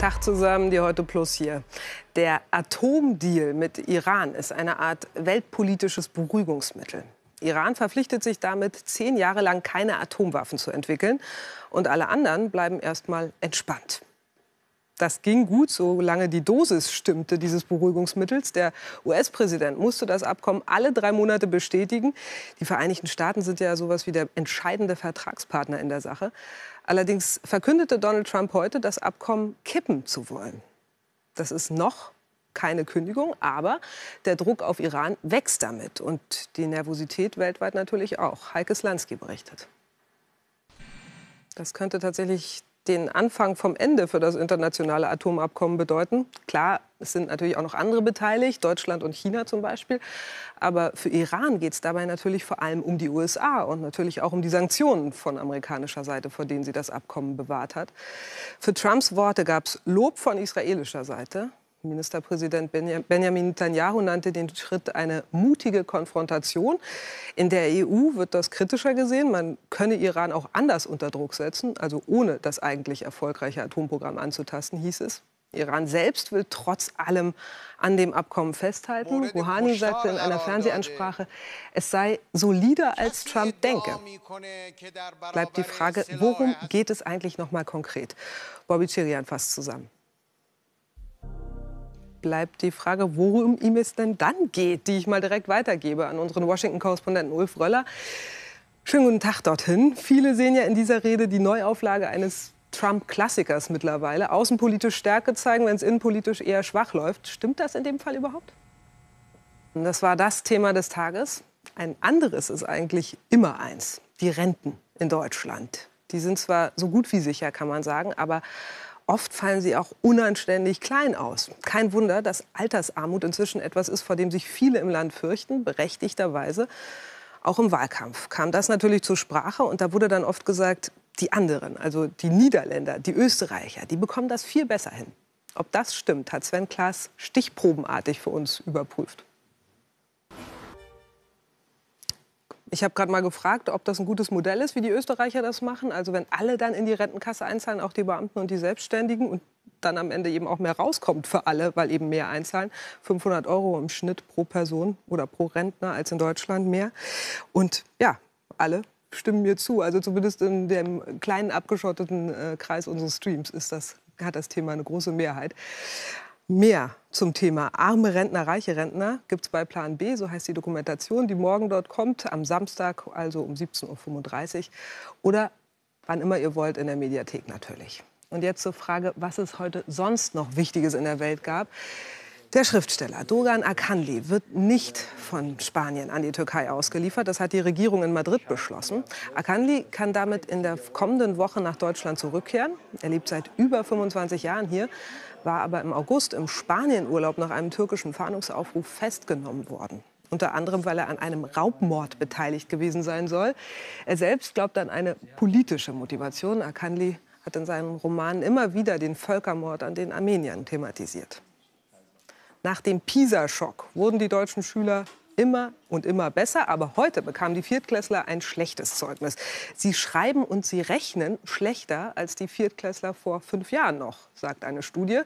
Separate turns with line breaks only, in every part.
Tag zusammen, die heute plus hier. Der Atomdeal mit Iran ist eine Art weltpolitisches Beruhigungsmittel. Iran verpflichtet sich damit, zehn Jahre lang keine Atomwaffen zu entwickeln. Und alle anderen bleiben erstmal entspannt das ging gut, solange die Dosis stimmte dieses Beruhigungsmittels. Der US-Präsident musste das Abkommen alle drei Monate bestätigen. Die Vereinigten Staaten sind ja sowas wie der entscheidende Vertragspartner in der Sache. Allerdings verkündete Donald Trump heute, das Abkommen kippen zu wollen. Das ist noch keine Kündigung, aber der Druck auf Iran wächst damit und die Nervosität weltweit natürlich auch. Heike Slansky berichtet. Das könnte tatsächlich den Anfang vom Ende für das internationale Atomabkommen bedeuten. Klar, es sind natürlich auch noch andere beteiligt, Deutschland und China zum Beispiel. Aber für Iran geht es dabei natürlich vor allem um die USA und natürlich auch um die Sanktionen von amerikanischer Seite, vor denen sie das Abkommen bewahrt hat. Für Trumps Worte gab es Lob von israelischer Seite. Ministerpräsident Benjamin Netanyahu nannte den Schritt eine mutige Konfrontation. In der EU wird das kritischer gesehen. Man könne Iran auch anders unter Druck setzen, also ohne das eigentlich erfolgreiche Atomprogramm anzutasten, hieß es. Iran selbst will trotz allem an dem Abkommen festhalten. Rouhani sagte in einer Fernsehansprache, es sei solider als Trump denke. Bleibt die Frage, worum geht es eigentlich nochmal konkret? Bobby Chirian fasst zusammen bleibt die Frage, worum ihm es denn dann geht, die ich mal direkt weitergebe an unseren Washington-Korrespondenten Ulf Röller. Schönen guten Tag dorthin. Viele sehen ja in dieser Rede die Neuauflage eines Trump-Klassikers mittlerweile. Außenpolitisch Stärke zeigen, wenn es innenpolitisch eher schwach läuft. Stimmt das in dem Fall überhaupt? Und das war das Thema des Tages. Ein anderes ist eigentlich immer eins, die Renten in Deutschland. Die sind zwar so gut wie sicher, kann man sagen, aber Oft fallen sie auch unanständig klein aus. Kein Wunder, dass Altersarmut inzwischen etwas ist, vor dem sich viele im Land fürchten, berechtigterweise. Auch im Wahlkampf kam das natürlich zur Sprache und da wurde dann oft gesagt, die anderen, also die Niederländer, die Österreicher, die bekommen das viel besser hin. Ob das stimmt, hat Sven Klaas stichprobenartig für uns überprüft. Ich habe gerade mal gefragt, ob das ein gutes Modell ist, wie die Österreicher das machen. Also wenn alle dann in die Rentenkasse einzahlen, auch die Beamten und die Selbstständigen und dann am Ende eben auch mehr rauskommt für alle, weil eben mehr einzahlen. 500 Euro im Schnitt pro Person oder pro Rentner als in Deutschland mehr. Und ja, alle stimmen mir zu. Also zumindest in dem kleinen abgeschotteten äh, Kreis unseres Streams ist das, hat das Thema eine große Mehrheit. Mehr zum Thema arme Rentner, reiche Rentner gibt es bei Plan B, so heißt die Dokumentation, die morgen dort kommt, am Samstag, also um 17.35 Uhr oder wann immer ihr wollt in der Mediathek natürlich. Und jetzt zur Frage, was es heute sonst noch Wichtiges in der Welt gab. Der Schriftsteller Dogan Akanli wird nicht von Spanien an die Türkei ausgeliefert. Das hat die Regierung in Madrid beschlossen. Akanli kann damit in der kommenden Woche nach Deutschland zurückkehren. Er lebt seit über 25 Jahren hier, war aber im August im Spanienurlaub nach einem türkischen Fahndungsaufruf festgenommen worden. Unter anderem, weil er an einem Raubmord beteiligt gewesen sein soll. Er selbst glaubt an eine politische Motivation. Akanli hat in seinen Romanen immer wieder den Völkermord an den Armeniern thematisiert. Nach dem PISA-Schock wurden die deutschen Schüler immer und immer besser, aber heute bekamen die Viertklässler ein schlechtes Zeugnis. Sie schreiben und sie rechnen schlechter als die Viertklässler vor fünf Jahren noch, sagt eine Studie.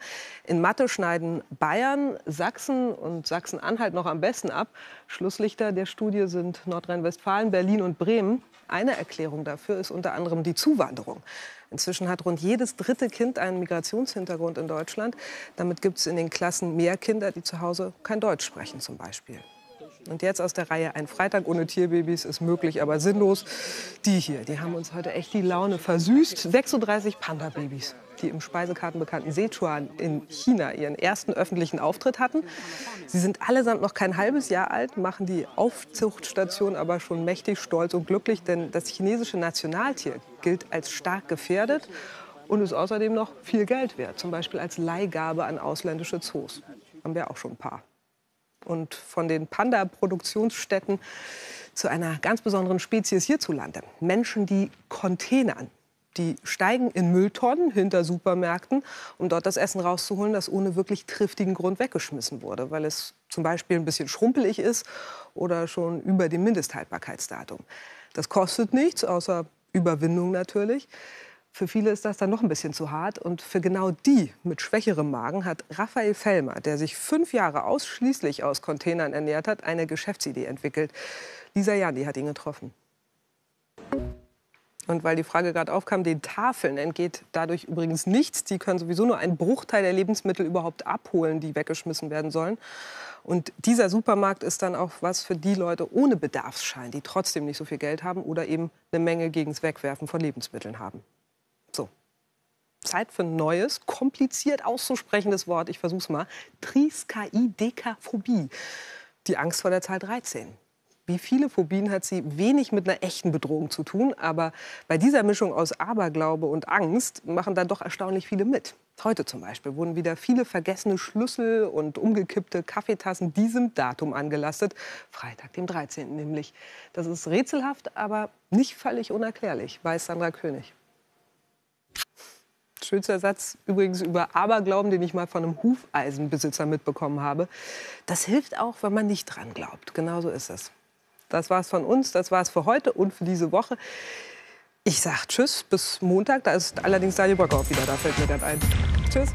In Mathe schneiden Bayern, Sachsen und Sachsen-Anhalt noch am besten ab. Schlusslichter der Studie sind Nordrhein-Westfalen, Berlin und Bremen. Eine Erklärung dafür ist unter anderem die Zuwanderung. Inzwischen hat rund jedes dritte Kind einen Migrationshintergrund in Deutschland. Damit gibt es in den Klassen mehr Kinder, die zu Hause kein Deutsch sprechen zum Beispiel. Und jetzt aus der Reihe Ein Freitag ohne Tierbabys ist möglich, aber sinnlos. Die hier, die haben uns heute echt die Laune versüßt. 36 Panda-Babys, die im Speisekarten bekannten Sichuan in China ihren ersten öffentlichen Auftritt hatten. Sie sind allesamt noch kein halbes Jahr alt, machen die Aufzuchtstation aber schon mächtig stolz und glücklich, denn das chinesische Nationaltier gilt als stark gefährdet und ist außerdem noch viel Geld wert, zum Beispiel als Leihgabe an ausländische Zoos. Haben wir auch schon ein paar und von den Panda-Produktionsstätten zu einer ganz besonderen Spezies hierzulande. Menschen, die Containern. Die steigen in Mülltonnen hinter Supermärkten, um dort das Essen rauszuholen, das ohne wirklich triftigen Grund weggeschmissen wurde, weil es zum Beispiel ein bisschen schrumpelig ist oder schon über dem Mindesthaltbarkeitsdatum. Das kostet nichts, außer Überwindung natürlich. Für viele ist das dann noch ein bisschen zu hart. Und für genau die mit schwächerem Magen hat Raphael Fellmer, der sich fünf Jahre ausschließlich aus Containern ernährt hat, eine Geschäftsidee entwickelt. Lisa Jandi hat ihn getroffen. Und weil die Frage gerade aufkam, den Tafeln entgeht dadurch übrigens nichts. Die können sowieso nur einen Bruchteil der Lebensmittel überhaupt abholen, die weggeschmissen werden sollen. Und dieser Supermarkt ist dann auch was für die Leute ohne Bedarfsschein, die trotzdem nicht so viel Geld haben oder eben eine Menge gegen das Wegwerfen von Lebensmitteln haben. Zeit für ein neues, kompliziert auszusprechendes Wort. Ich versuch's mal. Triskaidekaphobie. Die Angst vor der Zahl 13. Wie viele Phobien hat sie wenig mit einer echten Bedrohung zu tun, aber bei dieser Mischung aus Aberglaube und Angst machen dann doch erstaunlich viele mit. Heute zum Beispiel wurden wieder viele vergessene Schlüssel und umgekippte Kaffeetassen diesem Datum angelastet, Freitag, dem 13. nämlich. Das ist rätselhaft, aber nicht völlig unerklärlich, weiß Sandra König schönster Satz übrigens über Aberglauben, den ich mal von einem Hufeisenbesitzer mitbekommen habe. Das hilft auch, wenn man nicht dran glaubt. Genau so ist es. Das war's von uns, das war's für heute und für diese Woche. Ich sag Tschüss, bis Montag. Da ist allerdings Daniel Bockhoff wieder, da fällt mir gerade ein. Tschüss.